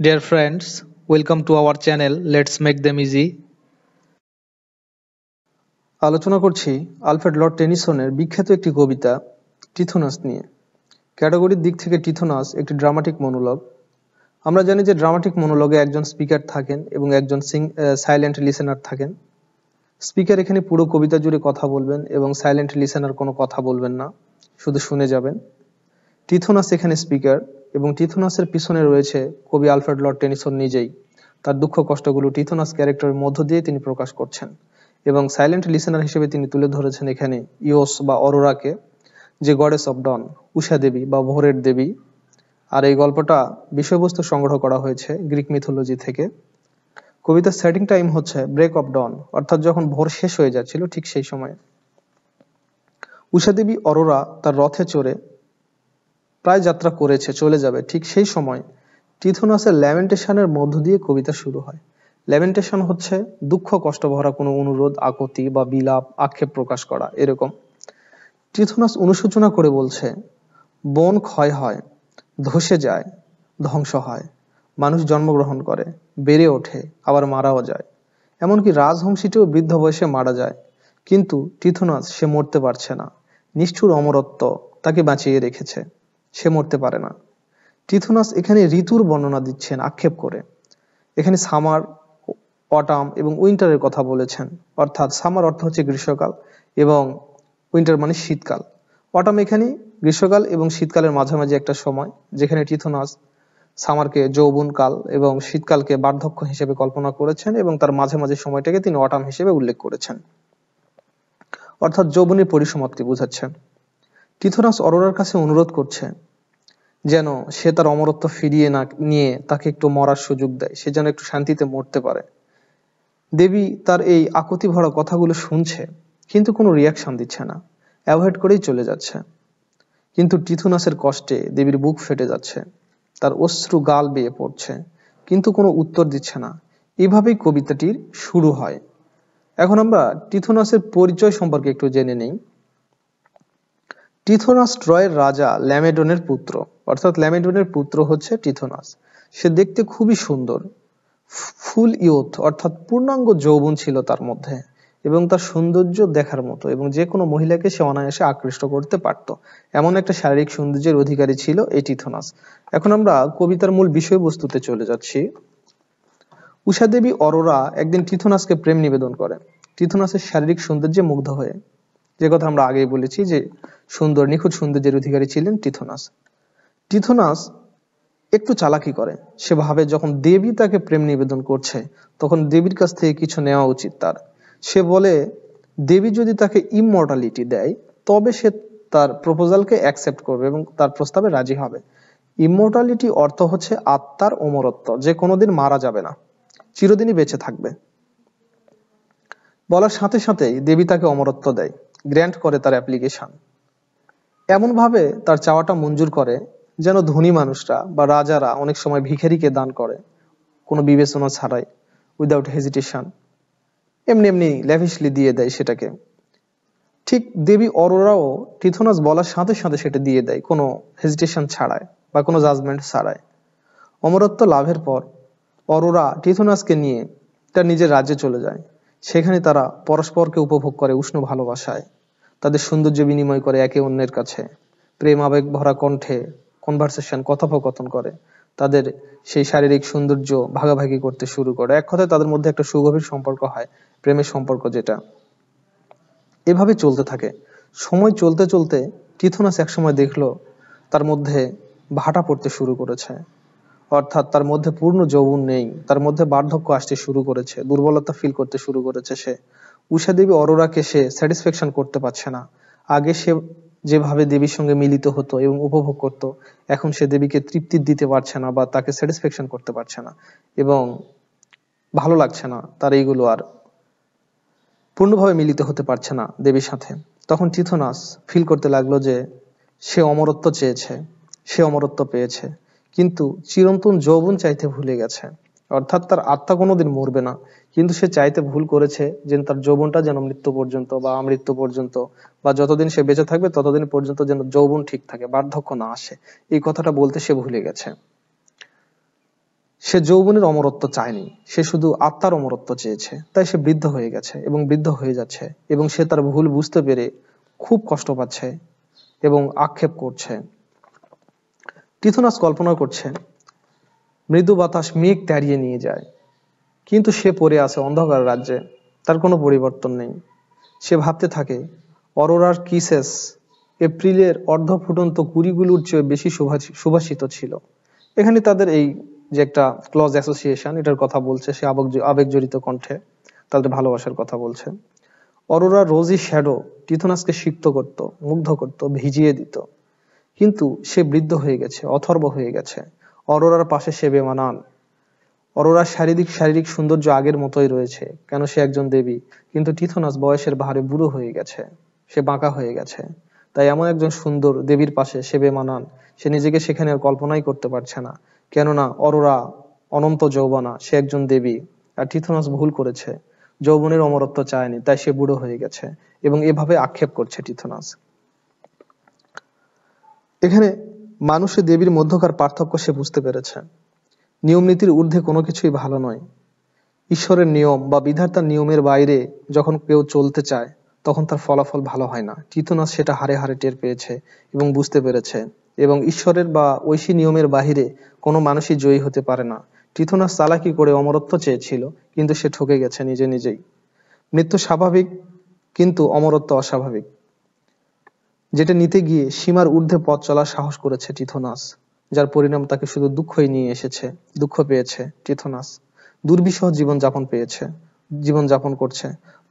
Dear friends, welcome to our channel Let's Make Them Easy. আলোচনা করছি Alfred Lord টেনিসনের বিখ্যাত একটি কবিতা টিথোনাস নিয়ে ক্যাটাগরির দিক থেকে টিথোনাস একটি ড্রামাটিক মনোলগ আমরা জানি যে ড্রামাটিক মনোলগে একজন স্পিকার থাকেন এবং একজন সিং সাইলেন্ট লিসেনার থাকেন স্পিকার এখানে পুরো কবিতা জুড়ে কথা বলবেন এবং সাইলেন্ট লিসেনার কোনো কথা বলবেন না শুধু শুনে যাবেন টিথোনাস এখানে স্পিকার এবং টিথোনাসের পিছনে রয়েছে কবি আলফ্রেড লর্ড টেনিসন নিজেই তার দুঃখ কষ্টগুলো টিথোনাস ক্যারেক্টারের মধ্য দিয়ে তিনি প্রকাশ করছেন এবং সাইলেন্ট লিসেনার হিসেবে তিনি তুলে ধরেছেন এখানে ইওস বা অরোরাকে যে গডেস অব ডন উষা দেবী বা ভোরের দেবী আর এই গল্পটা বিষয়বস্তু সংগ্রহ করা হয়েছে গ্রিক মিথোলজি থেকে কবিতার সেটিং টাইম হচ্ছে ব্রেক অফ ডন অর্থাৎ যখন ভোর শেষ হয়ে যাচ্ছিল ঠিক সেই সময়ে উষাদেবী অরোরা তার রথে চড়ে প্রায় যাত্রা করেছে চলে যাবে ঠিক সেই সময় টিথোনাসের ল্যামেন্টেশনের মধ্য দিয়ে কবিতা শুরু হয় ল্যামেন্টেশন হচ্ছে দুঃখ কষ্ট ভরা কোনো অনুরোধ আকতি বা বিলাপ আক্ষেপ প্রকাশ করা এরকম টিথোনাস অনুশোচনা করে বলছে বন ক্ষয় হয় ধসে যায় ধ্বংস হয় মানুষ জন্মগ্রহণ করে বেড়ে ওঠে আবার মারাও যায় এমনকি রাজহংসীটিও বৃদ্ধ বয়সে মারা যায় কিন্তু টিথোনাস সে মরতে পারছে না নিষ্ঠুর অমরত্ব তাকে বাঁচিয়ে রেখেছে সে মরতে পারে না টিথোনাস এখানে ঋতুর বর্ণনা দিচ্ছেন আক্ষেপ করে এখানে সামার অটাম এবং উইন্টারের কথা বলেছেন অর্থাৎ সামার অর্থ হচ্ছে গ্রীষ্মকাল এবং উইন্টার মানে শীতকাল অটাম এখানে গ্রীষ্মকাল এবং শীতকালের মাঝামাঝি একটা সময় যেখানে টিথোনাস সামারকে যৌবনকাল এবং শীতকালকে বার্ধক্য হিসেবে কল্পনা করেছেন এবং তার মাঝে মাঝে সময়টাকে তিনি অটাম হিসেবে উল্লেখ করেছেন অর্থাৎ যৌবনের পরিসমাপ্তি বোঝাচ্ছেন টিথোরাস অরোরার কাছে অনুরোধ করছে যেন সে তার অমরত্ব ফিরিয়ে না নিয়ে তাকে একটু মরার সুযোগ দেয় সে যেন একটু শান্তিতে মরতে পারে দেবী তার এই আকতি ভরা কথাগুলো শুনছে কিন্তু কোনো রিয়াকশন দিচ্ছে না অ্যাভয়েড করেই চলে যাচ্ছে কিন্তু টিথুনাসের কষ্টে দেবীর বুক ফেটে যাচ্ছে তার অশ্রু গাল বেয়ে পড়ছে কিন্তু কোনো উত্তর দিচ্ছে না এভাবেই কবিতাটির শুরু হয় এখন আমরা টিথুনাসের পরিচয় সম্পর্কে একটু জেনে নেই টিথোনাস ট্রয়ের রাজা ল্যামেডনের পুত্র অর্থাৎ ল্যামেডনের পুত্র হচ্ছে টিথোনাস সে দেখতে খুবই সুন্দর ফুল ইয়থ অর্থাৎ পূর্ণাঙ্গ যৌবন ছিল তার মধ্যে এবং তার সৌন্দর্য দেখার মতো এবং যে কোনো মহিলাকে সে অনায়াসে আকৃষ্ট করতে পারত এমন একটা শারীরিক সৌন্দর্যের অধিকারী ছিল এই টিথোনাস এখন আমরা কবিতার মূল বিষয়বস্তুতে চলে যাচ্ছি উষা দেবী অরোরা একদিন টিথোনাসকে প্রেম নিবেদন করে টিথোনাসের শারীরিক সৌন্দর্যে মুগ্ধ হয়ে যে কথা আমরা আগেই বলেছি যে সুন্দর নিখুঁত সৌন্দর্যের অধিকারী ছিলেন টিথোনাস টিথোনাস একটু চালাকি করে সে ভাবে যখন দেবী তাকে প্রেম নিবেদন করছে তখন দেবীর কাছ থেকে কিছু নেওয়া উচিত তার সে বলে দেবী যদি তাকে ইমর্টালিটি দেয় তবে সে তার প্রপোজালকে অ্যাকসেপ্ট করবে এবং তার প্রস্তাবে রাজি হবে ইমর্টালিটি অর্থ হচ্ছে আত্মার অমরত্ব যে কোনোদিন মারা যাবে না চিরদিনই বেঁচে থাকবে বলার সাথে সাথেই দেবী তাকে অমরত্ব দেয় গ্র্যান্ট করে তার অ্যাপ্লিকেশন এমনভাবে তার চাওয়াটা মঞ্জুর করে যেন ধনী মানুষরা বা রাজারা অনেক সময় ভিখারিকে দান করে কোনো বিবেচনা ছাড়াই উইদাউট হেজিটেশন এমনি এমনি ল্যাভিশলি দিয়ে দেয় সেটাকে ঠিক দেবী অরোরাও টিথোনাস বলার সাথে সাথে সেটা দিয়ে দেয় কোনো হেজিটেশন ছাড়ায় বা কোনো জাজমেন্ট ছাড়ায় অমরত্ব লাভের পর অরোরা টিথোনাসকে নিয়ে তার নিজের রাজ্যে চলে যায় সেখানে তারা পরস্পরকে উপভোগ করে উষ্ণ ভালোবাসায় তাদের সৌন্দর্য বিনিময় করে একে অন্যের কাছে প্রেম আবেগ ভরা কণ্ঠে কনভার্সেশন কথোপকথন করে তাদের সেই শারীরিক সৌন্দর্য ভাগাভাগি করতে শুরু করে এক কথায় তাদের মধ্যে একটা সুগভীর সম্পর্ক হয় প্রেমের সম্পর্ক যেটা এভাবে চলতে থাকে সময় চলতে চলতে টিথোনাস একসময় দেখলো তার মধ্যে ভাটা পড়তে শুরু করেছে অর্থাৎ তার মধ্যে পূর্ণ যৌবন নেই তার মধ্যে বার্ধক্য আসতে শুরু করেছে দুর্বলতা ফিল করতে শুরু করেছে সে উষা দেবী অরোরাকে সে স্যাটিসফ্যাকশন করতে পারছে না আগে সে যেভাবে দেবীর সঙ্গে মিলিত হতো এবং উপভোগ করত এখন সে দেবীকে তৃপ্তি দিতে পারছে না বা তাকে স্যাটিসফ্যাকশন করতে পারছে না এবং ভালো লাগছে না তার এইগুলো আর পূর্ণভাবে মিলিত হতে পারছে না দেবীর সাথে তখন টিথোনাস ফিল করতে লাগলো যে সে অমরত্ব চেয়েছে সে অমরত্ব পেয়েছে কিন্তু চিরন্তন যৌবন চাইতে ভুলে গেছে অর্থাৎ তার আত্মা কোনোদিন মরবে না কিন্তু সে চাইতে ভুল করেছে যে তার যৌবনটা যেন মৃত্যু পর্যন্ত বা মৃত্যু পর্যন্ত বা যতদিন সে বেঁচে থাকবে ততদিন পর্যন্ত যেন যৌবন ঠিক থাকে বার্ধক্য না আসে এই কথাটা বলতে সে ভুলে গেছে সে যৌবনের অমরত্ব চায়নি সে শুধু আত্মার অমরত্ব চেয়েছে তাই সে বৃদ্ধ হয়ে গেছে এবং বৃদ্ধ হয়ে যাচ্ছে এবং সে তার ভুল বুঝতে পেরে খুব কষ্ট পাচ্ছে এবং আক্ষেপ করছে টিথোনাস কল্পনা করছে মৃদু বাতাস মেঘ তাড়িয়ে নিয়ে যায় কিন্তু সে পড়ে আছে অন্ধকার রাজ্যে তার কোনো পরিবর্তন নেই সে ভাবতে থাকে অরোরার কিসেস এপ্রিলের অর্ধ ফুটন্ত কুড়িগুলোর চেয়ে বেশি সুভাষিত ছিল এখানে তাদের এই যে একটা ক্লজ অ্যাসোসিয়েশন এটার কথা বলছে সে আবেগ জড়িত কণ্ঠে তাদের ভালোবাসার কথা বলছে অরোরা রোজই শ্যাডো টিথনাসকে সিক্ত করত মুগ্ধ করত ভিজিয়ে দিত কিন্তু সে বৃদ্ধ হয়ে গেছে অথর্ব হয়ে গেছে অরোরার পাশে সে বেমানান অরোরার শারীরিক শারীরিক সৌন্দর্য আগের মতোই রয়েছে কেন সে একজন দেবী কিন্তু টিথোনাস বয়সের ভারে বুড়ো হয়ে গেছে সে বাঁকা হয়ে গেছে তাই এমন একজন সুন্দর দেবীর পাশে সে বেমানান সে নিজেকে সেখানে আর কল্পনাই করতে পারছে না কেননা অরোরা অনন্ত যৌবনা সে একজন দেবী আর টিথোনাস ভুল করেছে যৌবনের অমরত্ব চায়নি তাই সে বুড়ো হয়ে গেছে এবং এভাবে আক্ষেপ করছে টিথোনাস এখানে মানুষ দেবীর মধ্যকার পার্থক্য সে বুঝতে পেরেছে নিয়মনীতির ঊর্ধ্বে কোনো কিছুই ভালো নয় ঈশ্বরের নিয়ম বা বিধাতার নিয়মের বাইরে যখন কেউ চলতে চায় তখন তার ফলাফল ভালো হয় না চিতনাথ সেটা হারে হারে টের পেয়েছে এবং বুঝতে পেরেছে এবং ঈশ্বরের বা ঐশী নিয়মের বাহিরে কোনো মানুষই জয়ী হতে পারে না টিথনাস চালাকি করে অমরত্ব চেয়েছিল কিন্তু সে ঠকে গেছে নিজে নিজেই মৃত্যু স্বাভাবিক কিন্তু অমরত্ব অস্বাভাবিক যেটা নিতে গিয়ে সীমার ঊর্ধ্বে পথ চলার সাহস করেছে টিথোনাস যার পরিণাম তাকে শুধু দুঃখই নিয়ে এসেছে দুঃখ পেয়েছে টিথোনাস দুর্বিষহ জীবনযাপন পেয়েছে জীবনযাপন করছে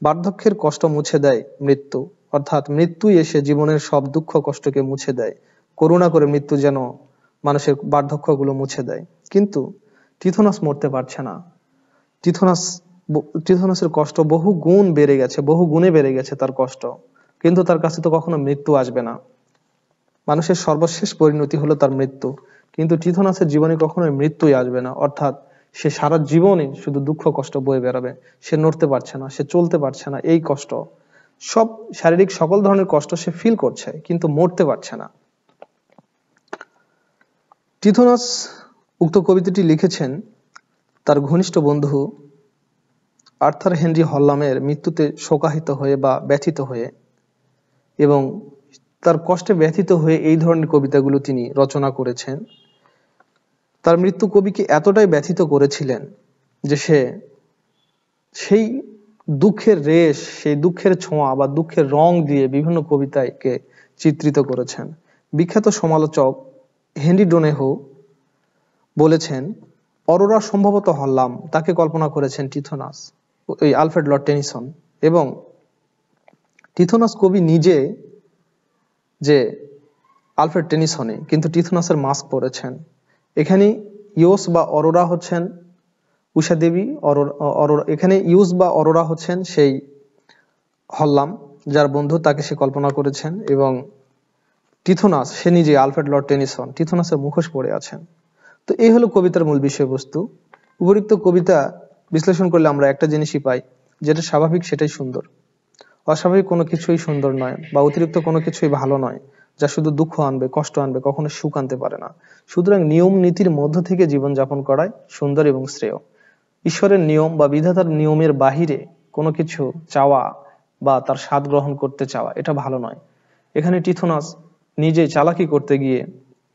বার্ধক্যের কষ্ট মুছে দেয় মৃত্যু অর্থাৎ মৃত্যুই এসে জীবনের সব দুঃখ কষ্টকে মুছে দেয় করুণা করে মৃত্যু যেন মানুষের বার্ধক্যগুলো মুছে দেয় কিন্তু টিথোনাস মরতে পারছে না টিথোনাস টিথোনাসের কষ্ট বহু গুণ বেড়ে গেছে বহু গুণে বেড়ে গেছে তার কষ্ট কিন্তু তার কাছে তো কখনো মৃত্যু আসবে না মানুষের সর্বশেষ পরিণতি হলো তার মৃত্যু কিন্তু চিথনাসের জীবনে কখনো মৃত্যুই আসবে না অর্থাৎ সে সারা জীবনে শুধু দুঃখ কষ্ট বয়ে বেড়াবে সে নড়তে পারছে না সে চলতে পারছে না এই কষ্ট সব শারীরিক সকল ধরনের কষ্ট সে ফিল করছে কিন্তু মরতে পারছে না টিথোনাস উক্ত কবিতাটি লিখেছেন তার ঘনিষ্ঠ বন্ধু আর্থার হেনরি হল্লামের মৃত্যুতে শোকাহিত হয়ে বা ব্যথিত হয়ে এবং তার কষ্টে ব্যথিত হয়ে এই ধরনের কবিতাগুলো তিনি রচনা করেছেন তার মৃত্যু কবিকে এতটাই ব্যথিত করেছিলেন যে সে সেই দুঃখের রেশ সেই দুঃখের ছোঁয়া বা দুঃখের রং দিয়ে বিভিন্ন কবিতাকে চিত্রিত করেছেন বিখ্যাত সমালোচক হেনরি ডোনেহো বলেছেন অরোরা সম্ভবত হল্লাম তাকে কল্পনা করেছেন টিথোনাস ওই আলফ্রেড লর্ড টেনিসন এবং টিথোনাস কবি নিজে যে আলফ্রেড টেনিসনে কিন্তু টিথোনাসের মাস্ক পরেছেন এখানে ইয়োস বা অরোরা হচ্ছেন উষা দেবী অরোরা এখানে ইউস বা অরোরা হচ্ছেন সেই হল্লাম যার বন্ধু তাকে সে কল্পনা করেছেন এবং টিথোনাস সে নিজে আলফ্রেড লর্ড টেনিসন টিথোনাসের মুখোশ পড়ে আছেন তো এই হলো কবিতার মূল বিষয়বস্তু উপরিক্ত কবিতা বিশ্লেষণ করলে আমরা একটা জিনিসই পাই যেটা স্বাভাবিক সেটাই সুন্দর অস্বাভাবিক কোনো কিছুই সুন্দর নয় বা অতিরিক্ত কোনো কিছুই ভালো নয় যা শুধু দুঃখ আনবে কষ্ট আনবে কখনো সুখ আনতে পারে না সুতরাং নিয়ম নীতির মধ্য থেকে জীবন যাপন করাই সুন্দর এবং শ্রেয় ঈশ্বরের নিয়ম বা বিধাতার নিয়মের বাহিরে কোনো কিছু চাওয়া বা তার স্বাদ গ্রহণ করতে চাওয়া এটা ভালো নয় এখানে টিথোনাস নিজে চালাকি করতে গিয়ে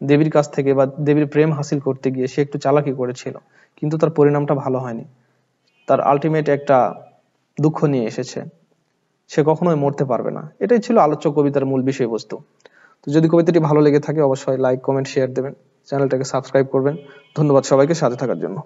দেবীর কাছ থেকে বা দেবীর প্রেম হাসিল করতে গিয়ে সে একটু চালাকি করেছিল কিন্তু তার পরিণামটা ভালো হয়নি তার আলটিমেট একটা দুঃখ নিয়ে এসেছে সে কখনোই মরতে পারবে না এটাই ছিল আলোচ্য কবিতার মূল বিষয়বস্তু তো যদি কবিতাটি ভালো লেগে থাকে অবশ্যই লাইক কমেন্ট শেয়ার দেবেন চ্যানেলটাকে সাবস্ক্রাইব করবেন ধন্যবাদ সবাইকে সাথে থাকার জন্য